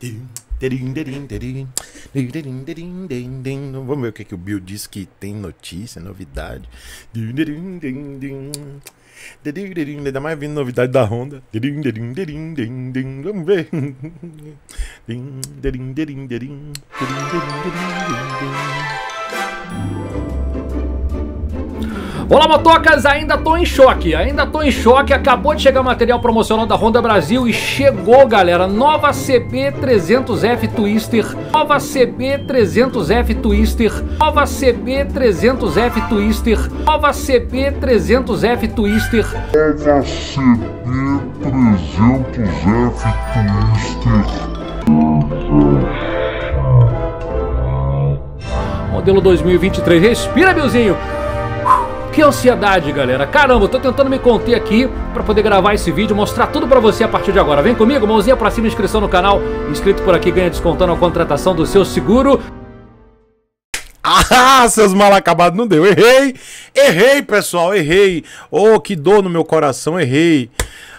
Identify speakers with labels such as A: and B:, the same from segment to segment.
A: Vamos ver o que, que o Bill diz que tem notícia, novidade. Ainda mais vindo novidade da Honda. Vamos ver. Olá, motocas! Ainda tô em choque, ainda tô em choque. Acabou de chegar material promocional da Honda Brasil e chegou, galera, nova CB300F Twister, nova CB300F Twister, nova CB300F Twister, nova CB300F Twister, nova CB300F Twister. Modelo 2023, respira, Bilzinho! que ansiedade, galera. Caramba, eu tô tentando me conter aqui para poder gravar esse vídeo, mostrar tudo para você a partir de agora. Vem comigo, mãozinha para cima, inscrição no canal. Inscrito por aqui ganha descontando a contratação do seu seguro. Ah, seus mal acabados, não deu. Errei, errei, pessoal, errei. Oh, que dor no meu coração, errei.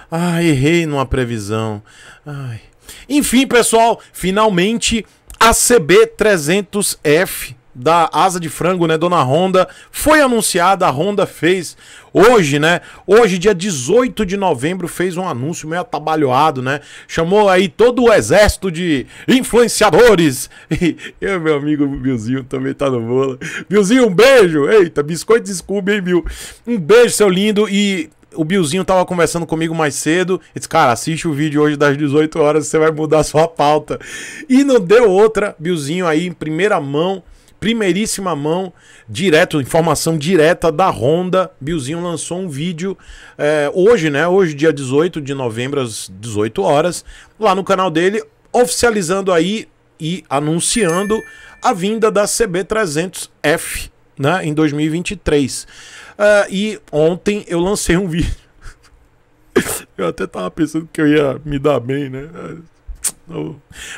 A: Ah, errei numa previsão. Ai. Enfim, pessoal, finalmente a CB300F da asa de frango, né, dona Honda, foi anunciada, a Honda fez hoje, né? Hoje, dia 18 de novembro, fez um anúncio meio atabalhoado, né? Chamou aí todo o exército de influenciadores. E eu, meu amigo Bilzinho também tá no bolo. Bilzinho, um beijo. Eita, biscoito Scooby, hein, Bil? Um beijo, seu lindo. E o Bilzinho tava conversando comigo mais cedo. Ele disse, cara, assiste o vídeo hoje das 18 horas, você vai mudar sua pauta. E não deu outra. Bilzinho aí em primeira mão primeiríssima mão, direto, informação direta da Honda. Bilzinho lançou um vídeo é, hoje, né? Hoje, dia 18 de novembro, às 18 horas, lá no canal dele, oficializando aí e anunciando a vinda da CB300F né, em 2023. Uh, eh, e ontem eu lancei um vídeo. eu até tava pensando que eu ia me dar bem, né?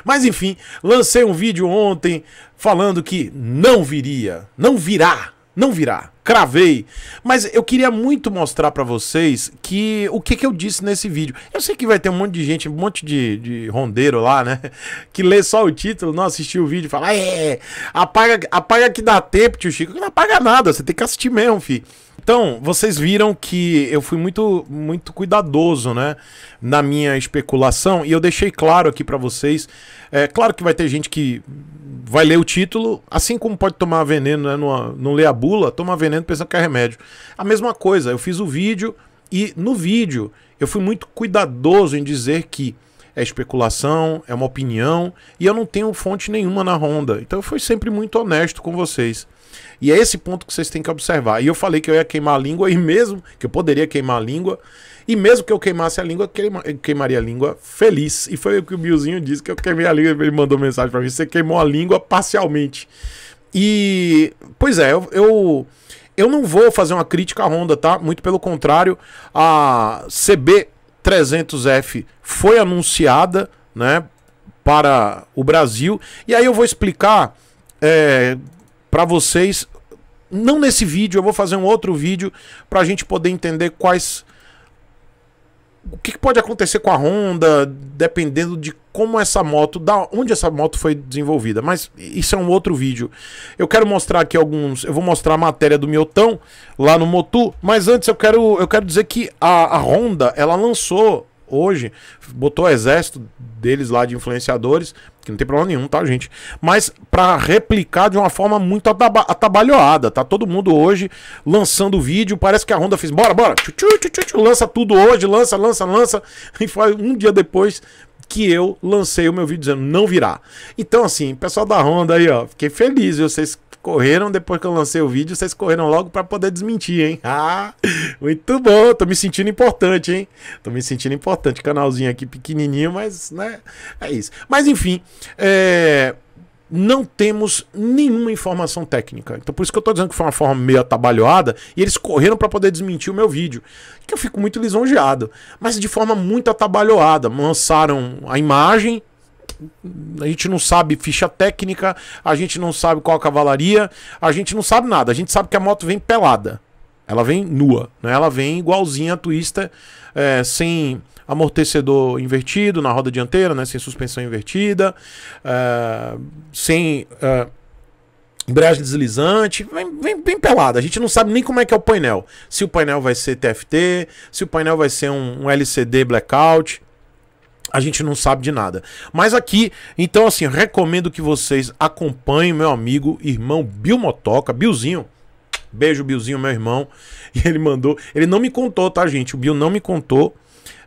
A: Mas enfim, lancei um vídeo ontem falando que não viria, não virá, não virá cravei. Mas eu queria muito mostrar para vocês que o que, que eu disse nesse vídeo. Eu sei que vai ter um monte de gente, um monte de, de rondeiro lá, né? Que lê só o título, não assistiu o vídeo e fala: é, apaga, apaga que dá tempo, tio Chico. Não apaga nada, você tem que assistir mesmo, fi. Então, vocês viram que eu fui muito, muito cuidadoso, né, na minha especulação e eu deixei claro aqui para vocês. É claro que vai ter gente que vai ler o título, assim como pode tomar veneno, né, não ler a bula, tomar veneno comendo pensando que é remédio. A mesma coisa, eu fiz o vídeo e no vídeo eu fui muito cuidadoso em dizer que é especulação, é uma opinião e eu não tenho fonte nenhuma na Honda. Então eu fui sempre muito honesto com vocês. E é esse ponto que vocês têm que observar. E eu falei que eu ia queimar a língua, e mesmo que eu poderia queimar a língua, e mesmo que eu queimasse a língua, queima, queimaria a língua feliz. E foi o que o Bilzinho disse, que eu queimei a língua, ele mandou mensagem para mim, você queimou a língua parcialmente. E, pois é, eu, eu, eu não vou fazer uma crítica à Honda, tá? Muito pelo contrário, a CB300F foi anunciada, né, para o Brasil. E aí eu vou explicar é, para vocês, não nesse vídeo, eu vou fazer um outro vídeo para a gente poder entender quais o que, pode acontecer com a Honda, dependendo de como essa moto, da onde essa moto foi desenvolvida. Mas isso é um outro vídeo. Eu quero mostrar aqui alguns. Eu vou mostrar a matéria do Miotão lá no Motu. Mas antes eu quero, eu quero dizer que a, a Honda ela lançou hoje, botou o exército deles lá de influenciadores, que não tem problema nenhum, tá, gente? Mas para replicar de uma forma muito ataba atabalhoada, tá? Todo mundo hoje lançando vídeo, parece que a Honda fez, bora, bora, tchu, tchu, tchu, tchu, lança tudo hoje, lança, lança, lança, e foi um dia depois que eu lancei o meu vídeo dizendo não virá. Então, assim, pessoal da Honda aí, ó, fiquei feliz, vocês correram depois que eu lancei o vídeo, vocês correram logo para poder desmentir, hein? Ah, muito bom, tô me sentindo importante, hein? Tô me sentindo importante, canalzinho aqui pequenininho, mas, né, é isso. Mas, enfim, é não temos nenhuma informação técnica. Então, por isso que eu estou dizendo que foi uma forma meio atabalhoada e eles correram para poder desmentir o meu vídeo. Que eu fico muito lisonjeado, mas de forma muito atabalhoada. Lançaram a imagem a gente não sabe ficha técnica, a gente não sabe qual a cavalaria, a gente não sabe nada. A gente sabe que a moto vem pelada. Ela vem nua, né? Ela vem igualzinha a Twister, é, sem amortecedor invertido na roda dianteira, né? Sem suspensão invertida, é, sem é, embreagem deslizante, vem, vem, bem pelada. A gente não sabe nem como é que é o painel. Se o painel vai ser TFT, se o painel vai ser um, um LCD blackout a gente não sabe de nada. Mas aqui, então assim, recomendo que vocês acompanhem meu amigo, irmão Bill Motoca, Billzinho. Beijo, Billzinho, meu irmão. E ele mandou. Ele não me contou, tá, gente? O Bill não me contou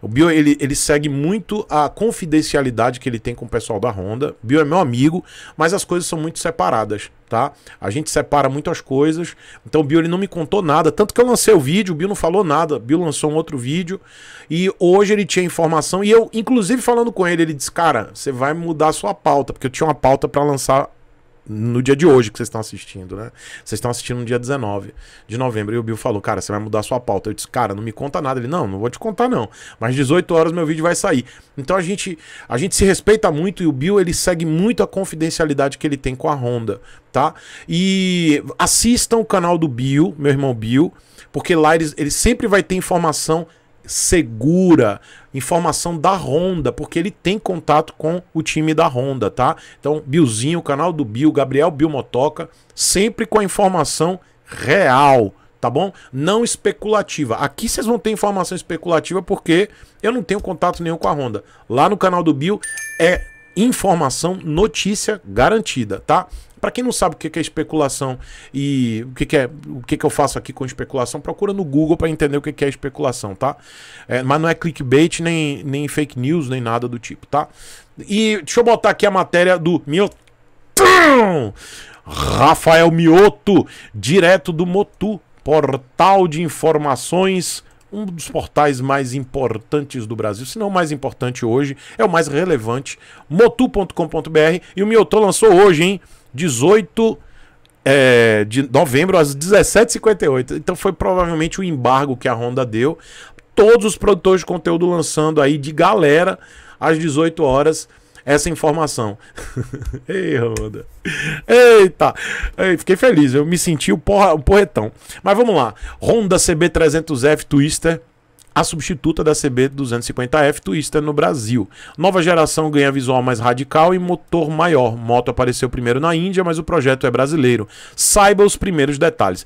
A: o Bill, ele, ele segue muito a confidencialidade que ele tem com o pessoal da Honda. Bill é meu amigo, mas as coisas são muito separadas, tá? A gente separa muito as coisas. Então o Bill, ele não me contou nada. Tanto que eu lancei o vídeo, o Bill não falou nada. O Bill lançou um outro vídeo e hoje ele tinha informação. E eu, inclusive, falando com ele, ele disse, cara, você vai mudar a sua pauta, porque eu tinha uma pauta para lançar no dia de hoje que vocês estão assistindo, né? Vocês estão assistindo no dia 19 de novembro. E o Bill falou, cara, você vai mudar sua pauta. Eu disse, cara, não me conta nada. Ele, não, não vou te contar não. Mas 18 horas meu vídeo vai sair. Então a gente, a gente se respeita muito e o Bill, ele segue muito a confidencialidade que ele tem com a Honda, tá? E assistam o canal do Bill, meu irmão Bill, porque lá ele, ele sempre vai ter informação segura, informação da Honda, porque ele tem contato com o time da Honda, tá? Então, Bilzinho, canal do Bill Gabriel Bill Motoca, sempre com a informação real, tá bom? Não especulativa. Aqui vocês vão ter informação especulativa porque eu não tenho contato nenhum com a Honda. Lá no canal do Bill é informação, notícia garantida, tá? Para quem não sabe o que é especulação e o que é o que eu faço aqui com especulação, procura no Google para entender o que é especulação, tá? É, mas não é clickbait, nem, nem fake news, nem nada do tipo, tá? E deixa eu botar aqui a matéria do Mioto Rafael Mioto, direto do Motu, portal de informações um dos portais mais importantes do Brasil, se não o mais importante hoje, é o mais relevante, motu.com.br, e o Mioto lançou hoje, hein? 18 é, de novembro às 17h58. Então foi provavelmente o embargo que a Honda deu. Todos os produtores de conteúdo lançando aí de galera às 18 horas essa informação. Ei, Honda. Eita. Ei, fiquei feliz, eu me senti o, porra, o porretão. Mas vamos lá. Honda CB300F Twister a substituta da CB250F Twister no Brasil. Nova geração ganha visual mais radical e motor maior. Moto apareceu primeiro na Índia, mas o projeto é brasileiro. Saiba os primeiros detalhes.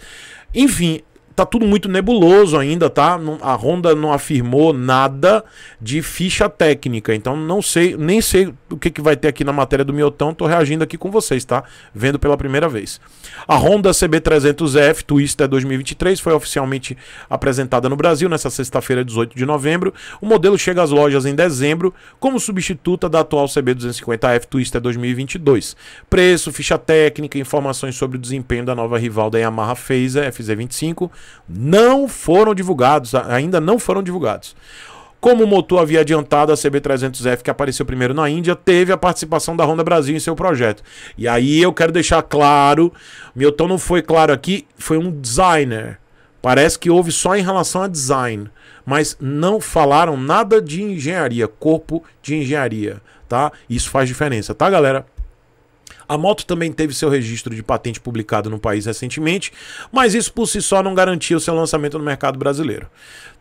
A: Enfim, tá tudo muito nebuloso ainda, tá? A Honda não afirmou nada de ficha técnica, então não sei, nem sei o que, que vai ter aqui na matéria do Miotão, tô reagindo aqui com vocês, tá? Vendo pela primeira vez. A Honda CB300F Twister 2023 foi oficialmente apresentada no Brasil nessa sexta-feira, 18 de novembro. O modelo chega às lojas em dezembro, como substituta da atual CB250F Twister 2022. Preço, ficha técnica, informações sobre o desempenho da nova rival da Yamaha Phaser FZ25 não foram divulgados, ainda não foram divulgados. Como o motor havia adiantado, a CB300F, que apareceu primeiro na Índia, teve a participação da Honda Brasil em seu projeto. E aí eu quero deixar claro: meu tom não foi claro aqui, foi um designer. Parece que houve só em relação a design, mas não falaram nada de engenharia, corpo de engenharia, tá? Isso faz diferença, tá, galera? A moto também teve seu registro de patente publicado no país recentemente, mas isso por si só não garantia o seu lançamento no mercado brasileiro.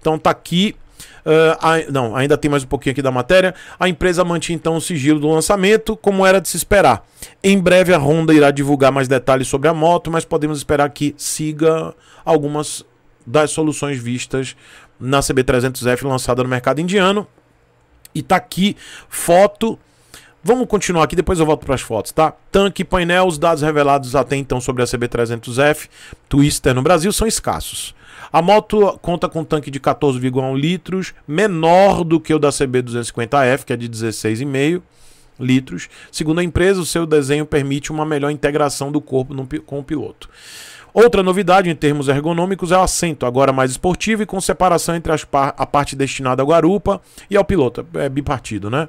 A: Então tá aqui Uh, a, não, ainda tem mais um pouquinho aqui da matéria. A empresa mantinha então o sigilo do lançamento, como era de se esperar. Em breve a Honda irá divulgar mais detalhes sobre a moto, mas podemos esperar que siga algumas das soluções vistas na CB300F lançada no mercado indiano. E tá aqui foto Vamos continuar aqui, depois eu volto para as fotos, tá? Tanque, painel, os dados revelados até então sobre a CB300F Twister no Brasil são escassos. A moto conta com um tanque de 14,1 litros, menor do que o da CB250F, que é de 16,5 litros. Segundo a empresa, o seu desenho permite uma melhor integração do corpo no, com o piloto. Outra novidade em termos ergonômicos é o assento, agora mais esportivo e com separação entre par a parte destinada à garupa e ao piloto. É, é bipartido, né?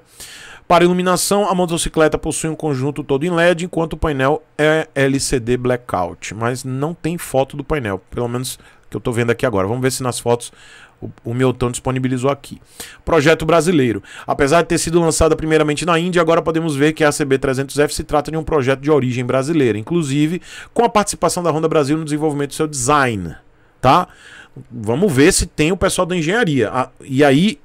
A: Para iluminação, a motocicleta possui um conjunto todo em LED, enquanto o painel é LCD blackout. Mas não tem foto do painel, pelo menos que eu estou vendo aqui agora. Vamos ver se nas fotos o, meu Mioton disponibilizou aqui. Projeto brasileiro. Apesar de ter sido lançada primeiramente na Índia, agora podemos ver que a CB300F se trata de um projeto de origem brasileira, inclusive com a participação da Honda Brasil no desenvolvimento do seu design, tá? Vamos ver se tem o pessoal da engenharia. Ah, e aí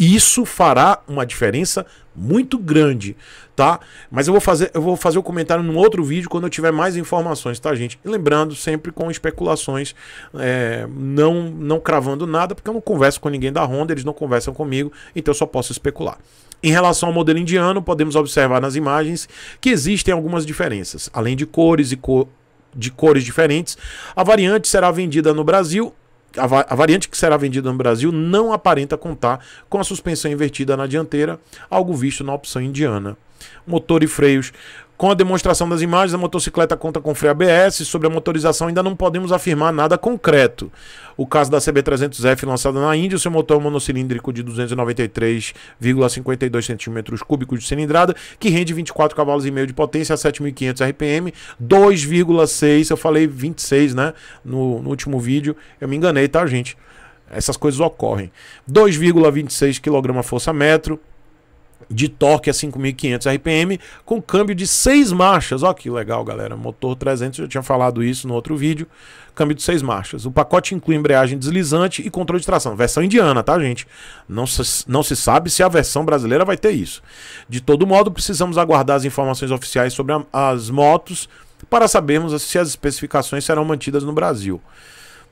A: isso fará uma diferença muito grande, tá? Mas eu vou fazer, eu vou fazer o um comentário num outro vídeo quando eu tiver mais informações, tá, gente? E lembrando, sempre com especulações, é, não, não cravando nada, porque eu não converso com ninguém da Honda, eles não conversam comigo, então eu só posso especular. Em relação ao modelo indiano, podemos observar nas imagens que existem algumas diferenças, além de cores e cor, de cores diferentes. A variante será vendida no Brasil a, a, variante que será vendida no Brasil não aparenta contar com a suspensão invertida na dianteira, algo visto na opção indiana. Motor e freios com a demonstração das imagens, a motocicleta conta com freio ABS. Sobre a motorização, ainda não podemos afirmar nada concreto. O caso da CB300F lançada na Índia, seu motor monocilíndrico de 293,52 cm cúbicos de cilindrada, que rende 24 cavalos e meio de potência a 7.500 RPM, 2,6, eu falei 26, né, no, no último vídeo. Eu me enganei, tá, gente? Essas coisas ocorrem. 2,26 kg força metro, de torque a 5.500 RPM com câmbio de seis marchas. Olha que legal, galera. Motor 300, eu tinha falado isso no outro vídeo. Câmbio de seis marchas. O pacote inclui embreagem deslizante e controle de tração. Versão indiana, tá, gente? Não se, não se sabe se a versão brasileira vai ter isso. De todo modo, precisamos aguardar as informações oficiais sobre a, as motos para sabermos se as especificações serão mantidas no Brasil.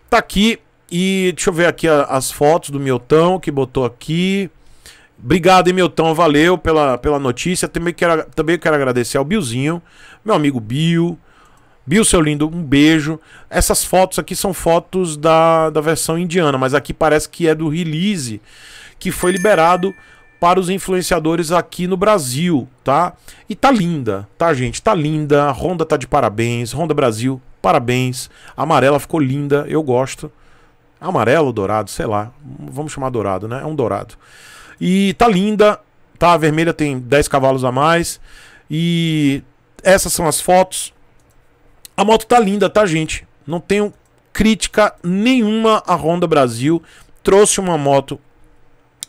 A: Tá aqui. E deixa eu ver aqui a, as fotos do Miltão que botou aqui. Obrigado, hein, Milton. Valeu pela, pela notícia. Também quero, também quero agradecer ao Biozinho, meu amigo Bio. Bio, seu lindo, um beijo. Essas fotos aqui são fotos da, da versão indiana, mas aqui parece que é do release que foi liberado para os influenciadores aqui no Brasil, tá? E tá linda, tá, gente? Tá linda. A Honda tá de parabéns. Honda Brasil, parabéns. A amarela ficou linda, eu gosto. Amarelo ou dourado, sei lá. Vamos chamar dourado, né? É um dourado. E tá linda, tá? A vermelha tem 10 cavalos a mais. E essas são as fotos. A moto tá linda, tá, gente? Não tenho crítica nenhuma à Honda Brasil. Trouxe uma moto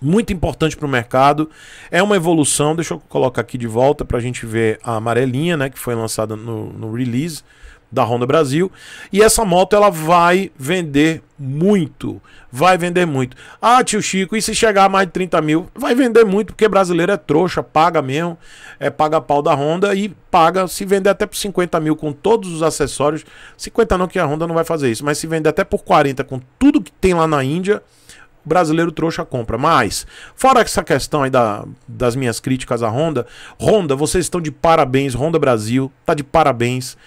A: muito importante para o mercado. É uma evolução. Deixa eu colocar aqui de volta para a gente ver a amarelinha, né? Que foi lançada no, no release da Honda Brasil. E essa moto ela vai vender muito. Vai vender muito. Ah, tio Chico, e se chegar a mais de 30 mil? Vai vender muito, porque brasileiro é trouxa, paga mesmo. É paga pau da Honda e paga. Se vender até por 50 mil com todos os acessórios. 50 não, que a Honda não vai fazer isso. Mas se vender até por 40 com tudo que tem lá na Índia. brasileiro trouxa compra. Mas, fora essa questão aí da, das minhas críticas à Honda, Honda, vocês estão de parabéns, Honda Brasil, tá de parabéns.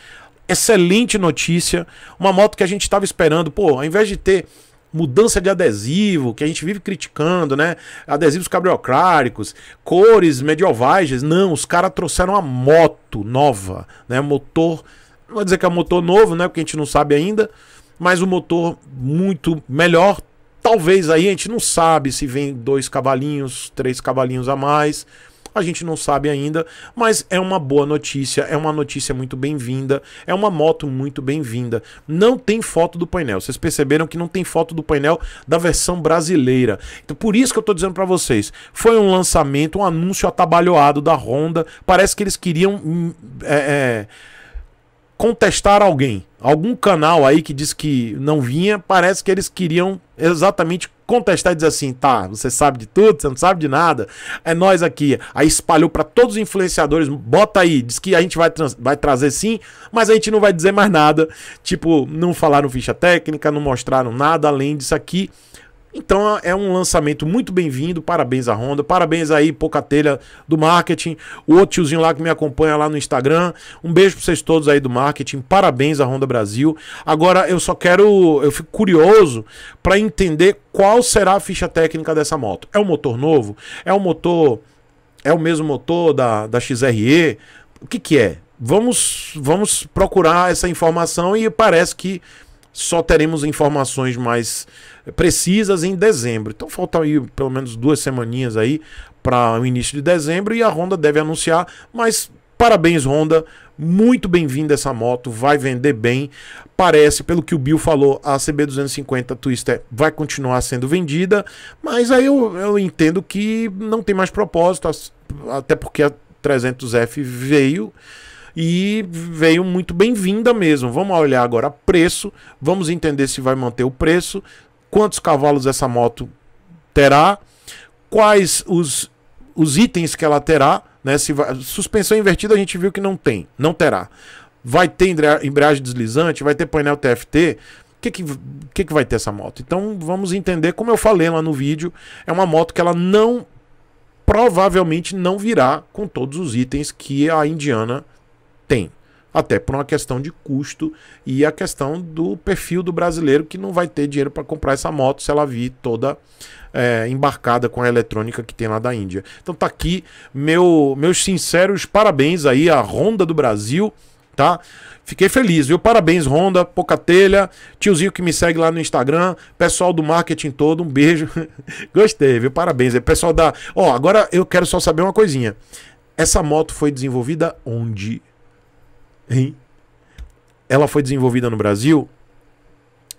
A: Excelente notícia. Uma moto que a gente estava esperando. Pô, ao invés de ter mudança de adesivo, que a gente vive criticando, né? Adesivos cabriocráticos, cores medievais. Não, os caras trouxeram uma moto nova, né? Motor. Não vou dizer que é um motor novo, né? Porque a gente não sabe ainda. Mas um motor muito melhor. Talvez aí a gente não sabe se vem dois cavalinhos, três cavalinhos a mais a gente não sabe ainda, mas é uma boa notícia, é uma notícia muito bem-vinda, é uma moto muito bem-vinda. Não tem foto do painel. Vocês perceberam que não tem foto do painel da versão brasileira. Então por isso que eu tô dizendo para vocês, foi um lançamento, um anúncio atabalhoado da Honda. Parece que eles queriam hum, é, é, contestar alguém. Algum canal aí que diz que não vinha, parece que eles queriam exatamente contestar e dizer assim: tá, você sabe de tudo, você não sabe de nada, é nós aqui. Aí espalhou para todos os influenciadores: bota aí, diz que a gente vai, vai trazer sim, mas a gente não vai dizer mais nada. Tipo, não falaram ficha técnica, não mostraram nada além disso aqui. Então é um lançamento muito bem-vindo, parabéns à Honda, parabéns aí, pouca telha do marketing, o outro tiozinho lá que me acompanha lá no Instagram. Um beijo para vocês todos aí do marketing, parabéns à Honda Brasil. Agora eu só quero, eu fico curioso para entender qual será a ficha técnica dessa moto. É um motor novo? É um motor é o mesmo motor da, da XRE? O que que é? Vamos vamos procurar essa informação e parece que só teremos informações mais precisas em dezembro. Então faltam aí pelo menos duas semaninhas aí para o início de dezembro e a Honda deve anunciar, mas parabéns Honda, muito bem-vinda essa moto, vai vender bem. Parece, pelo que o Bill falou, a CB250 Twister vai continuar sendo vendida, mas aí eu, eu entendo que não tem mais propósito, até porque a 300F veio e veio muito bem-vinda mesmo. Vamos olhar agora preço, vamos entender se vai manter o preço, quantos cavalos essa moto terá, quais os, os itens que ela terá, né? Se vai, suspensão invertida a gente viu que não tem, não terá. Vai ter embreagem deslizante, vai ter painel TFT, que que, que que vai ter essa moto? Então vamos entender, como eu falei lá no vídeo, é uma moto que ela não provavelmente não virá com todos os itens que a Indiana tem. Até por uma questão de custo e a questão do perfil do brasileiro que não vai ter dinheiro para comprar essa moto se ela vir toda é, embarcada com a eletrônica que tem lá da Índia. Então tá aqui meu, meus sinceros parabéns aí à Honda do Brasil tá? Fiquei feliz, viu? Parabéns, Honda, pouca telha, tiozinho que me segue lá no Instagram, pessoal do marketing todo, um beijo. Gostei, viu? Parabéns. aí Pessoal da. Ó, agora eu quero só saber uma coisinha. Essa moto foi desenvolvida onde? Hein? Ela foi desenvolvida no Brasil.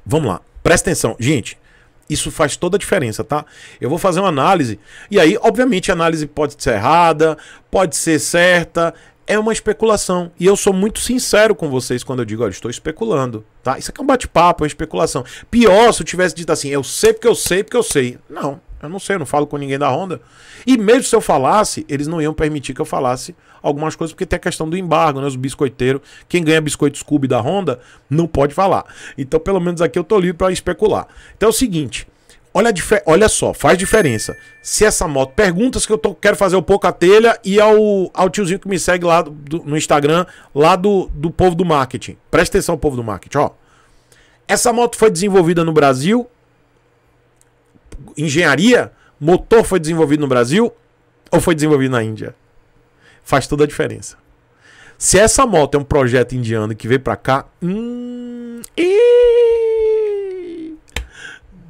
A: Vamos lá, presta atenção. Gente, isso faz toda a diferença, tá? Eu vou fazer uma análise. E aí, obviamente, a análise pode ser errada, pode ser certa. É uma especulação. E eu sou muito sincero com vocês quando eu digo, olha, estou especulando, tá? Isso aqui é um bate-papo, é uma especulação. Pior se eu tivesse dito assim, eu sei porque eu sei porque eu sei. Não, eu não sei, eu não falo com ninguém da Honda. E mesmo se eu falasse, eles não iam permitir que eu falasse algumas coisas, porque tem a questão do embargo, né? Os biscoiteiros, quem ganha biscoito Scooby da Honda, não pode falar. Então, pelo menos aqui eu tô livre para especular. Então é o seguinte, Olha, olha só, faz diferença. Se essa moto. Perguntas que eu tô, quero fazer ao Pouca Telha e ao, ao tiozinho que me segue lá do, no Instagram, lá do, do povo do marketing. Presta atenção, povo do marketing, ó. Essa moto foi desenvolvida no Brasil engenharia, motor foi desenvolvido no Brasil ou foi desenvolvido na Índia. Faz toda a diferença. Se essa moto é um projeto indiano que veio para cá, hum, e...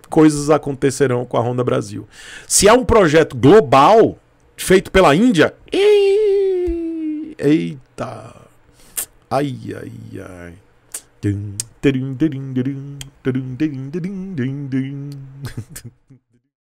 A: coisas acontecerão com a Honda Brasil. Se é um projeto global feito pela Índia, e... eita, ai, ai, ai.